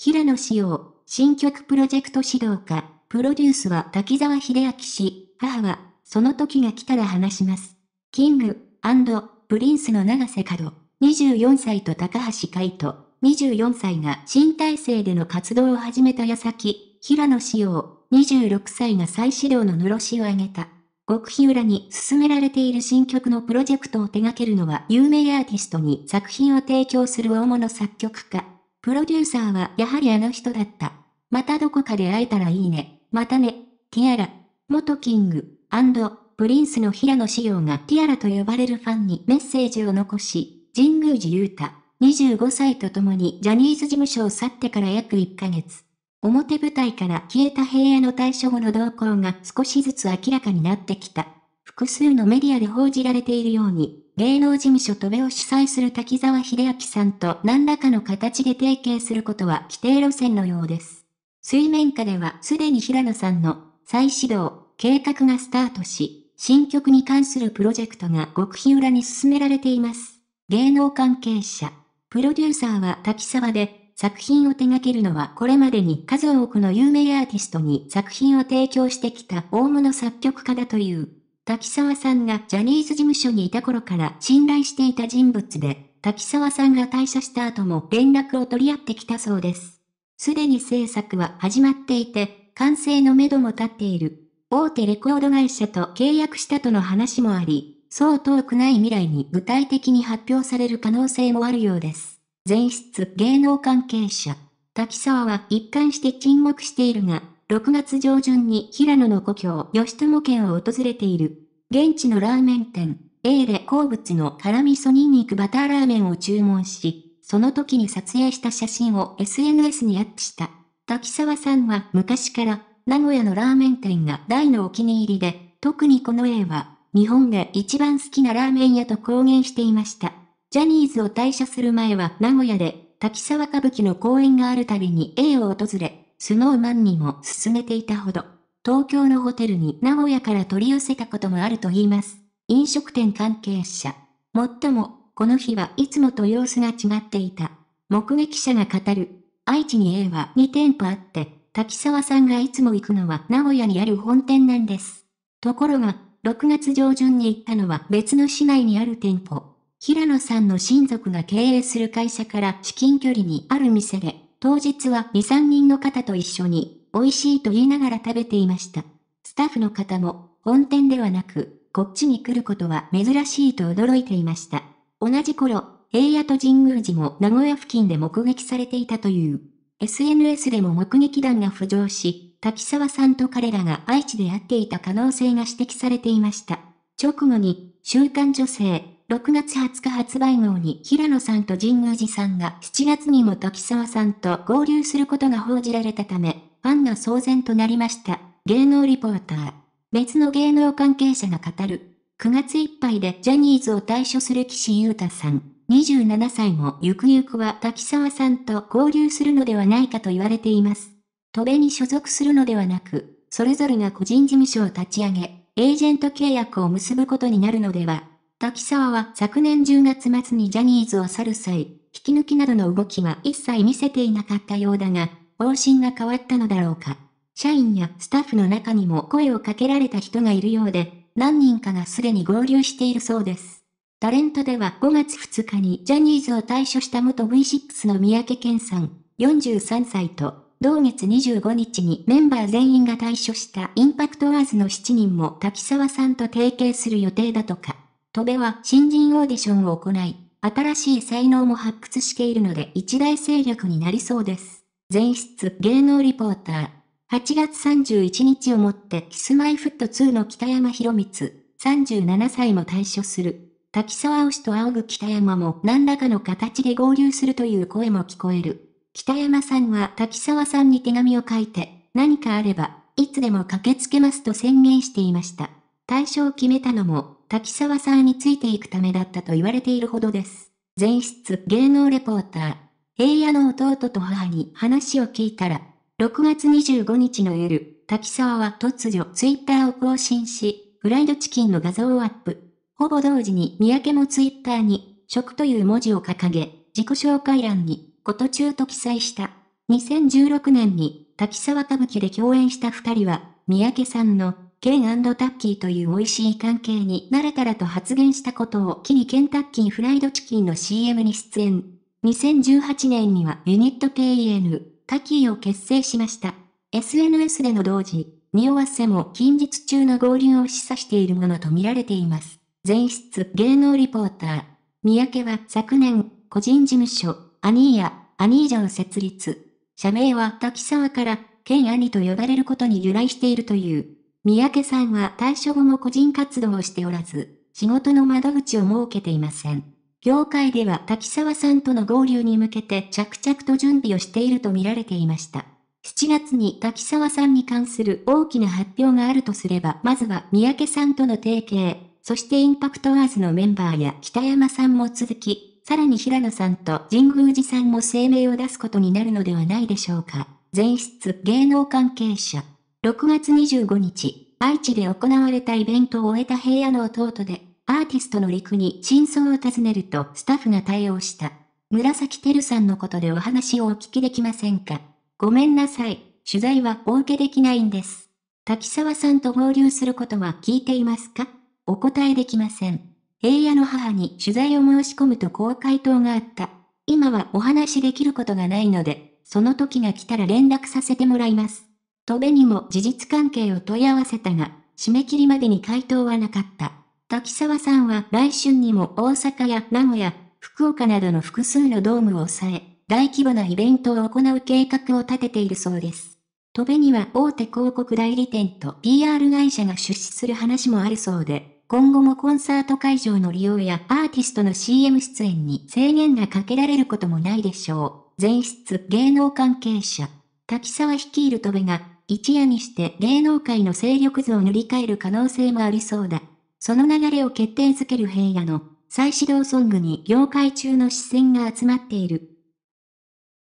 平野紫耀、新曲プロジェクト指導家、プロデュースは滝沢秀明氏、母は、その時が来たら話します。キング、プリンスの長瀬角、24歳と高橋海人、24歳が新体制での活動を始めた矢先、平野紫耀、26歳が再始動ののろしを上げた。極秘裏に進められている新曲のプロジェクトを手掛けるのは有名アーティストに作品を提供する大物作曲家。プロデューサーはやはりあの人だった。またどこかで会えたらいいね。またね。ティアラ。元キング、プリンスの平野紫耀がティアラと呼ばれるファンにメッセージを残し、神宮寺勇太、25歳と共にジャニーズ事務所を去ってから約1ヶ月。表舞台から消えた平野の対処後の動向が少しずつ明らかになってきた。複数のメディアで報じられているように、芸能事務所戸部を主催する滝沢秀明さんと何らかの形で提携することは規定路線のようです。水面下ではすでに平野さんの再始動、計画がスタートし、新曲に関するプロジェクトが極秘裏に進められています。芸能関係者、プロデューサーは滝沢で、作品を手掛けるのはこれまでに数多くの有名アーティストに作品を提供してきた大物作曲家だという。滝沢さんがジャニーズ事務所にいた頃から信頼していた人物で、滝沢さんが退社した後も連絡を取り合ってきたそうです。すでに制作は始まっていて、完成のめども立っている。大手レコード会社と契約したとの話もあり、そう遠くない未来に具体的に発表される可能性もあるようです。前室芸能関係者。滝沢は一貫して沈黙しているが、6月上旬に平野の故郷、吉友県を訪れている。現地のラーメン店、エーレ好物の辛味噌ニンニクバターラーメンを注文し、その時に撮影した写真を SNS にアップした。滝沢さんは昔から名古屋のラーメン店が大のお気に入りで、特にこの絵は日本で一番好きなラーメン屋と公言していました。ジャニーズを退社する前は名古屋で滝沢歌舞伎の公演があるたびに A を訪れ、スノーマンにも勧めていたほど、東京のホテルに名古屋から取り寄せたこともあると言います。飲食店関係者。もっとも、この日はいつもと様子が違っていた。目撃者が語る。愛知に A は2店舗あって、滝沢さんがいつも行くのは名古屋にある本店なんです。ところが、6月上旬に行ったのは別の市内にある店舗。平野さんの親族が経営する会社から至近距離にある店で、当日は2、3人の方と一緒に、美味しいと言いながら食べていました。スタッフの方も、本店ではなく、こっちに来ることは珍しいと驚いていました。同じ頃、平野と神宮寺も名古屋付近で目撃されていたという。SNS でも目撃談が浮上し、滝沢さんと彼らが愛知で会っていた可能性が指摘されていました。直後に、週刊女性、6月20日発売号に平野さんと神宮寺さんが7月にも時沢さんと合流することが報じられたため、ファンが騒然となりました。芸能リポーター。別の芸能関係者が語る。9月いっぱいでジャニーズを退所する岸優太さん。27歳もゆくゆくは滝沢さんと合流するのではないかと言われています。戸辺に所属するのではなく、それぞれが個人事務所を立ち上げ、エージェント契約を結ぶことになるのでは滝沢は昨年10月末にジャニーズを去る際、引き抜きなどの動きは一切見せていなかったようだが、方針が変わったのだろうか。社員やスタッフの中にも声をかけられた人がいるようで、何人かがすでに合流しているそうです。タレントでは5月2日にジャニーズを退所した元 V6 の三宅健さん、43歳と、同月25日にメンバー全員が退所したインパクトワーズの7人も滝沢さんと提携する予定だとか。戸部は新人オーディションを行い、新しい才能も発掘しているので一大勢力になりそうです。前室芸能リポーター。8月31日をもってキスマイフット2の北山博光、37歳も退所する。滝沢推しと仰ぐ北山も何らかの形で合流するという声も聞こえる。北山さんは滝沢さんに手紙を書いて、何かあれば、いつでも駆けつけますと宣言していました。対象を決めたのも、滝沢さんについていくためだったと言われているほどです。前室芸能レポーター、平野の弟と母に話を聞いたら、6月25日の夜、滝沢は突如ツイッターを更新し、フライドチキンの画像をアップ。ほぼ同時に三宅もツイッターに、食という文字を掲げ、自己紹介欄に、こと中と記載した。2016年に、滝沢歌舞伎で共演した二人は、三宅さんのケンタッキーという美味しい関係になれたらと発言したことを機にケンタッキーフライドチキンの CM に出演。2018年にはユニット KN、タキーを結成しました。SNS での同時、匂わせも近日中の合流を示唆しているものと見られています。前室芸能リポーター。三宅は昨年、個人事務所、アニーヤ、アニージャを設立。社名は滝沢から、ケンアニと呼ばれることに由来しているという。三宅さんは退所後も個人活動をしておらず、仕事の窓口を設けていません。業界では滝沢さんとの合流に向けて着々と準備をしていると見られていました。7月に滝沢さんに関する大きな発表があるとすれば、まずは三宅さんとの提携、そしてインパクトアーズのメンバーや北山さんも続き、さらに平野さんと神宮寺さんも声明を出すことになるのではないでしょうか。全室芸能関係者。6月25日、愛知で行われたイベントを終えた平野の弟で、アーティストの陸に真相を尋ねるとスタッフが対応した。紫てるさんのことでお話をお聞きできませんかごめんなさい。取材はお受けできないんです。滝沢さんと合流することは聞いていますかお答えできません。平野の母に取材を申し込むとこう回答があった。今はお話できることがないので、その時が来たら連絡させてもらいます。戸部にも事実関係を問い合わせたが、締め切りまでに回答はなかった。滝沢さんは来春にも大阪や名古屋、福岡などの複数のドームを抑え、大規模なイベントを行う計画を立てているそうです。戸部には大手広告代理店と PR 会社が出資する話もあるそうで、今後もコンサート会場の利用やアーティストの CM 出演に制限がかけられることもないでしょう。全室芸能関係者。滝沢率いる戸部が一夜にして芸能界の勢力図を塗り替える可能性もありそうだ。その流れを決定づける平野の再始動ソングに業界中の視線が集まっている。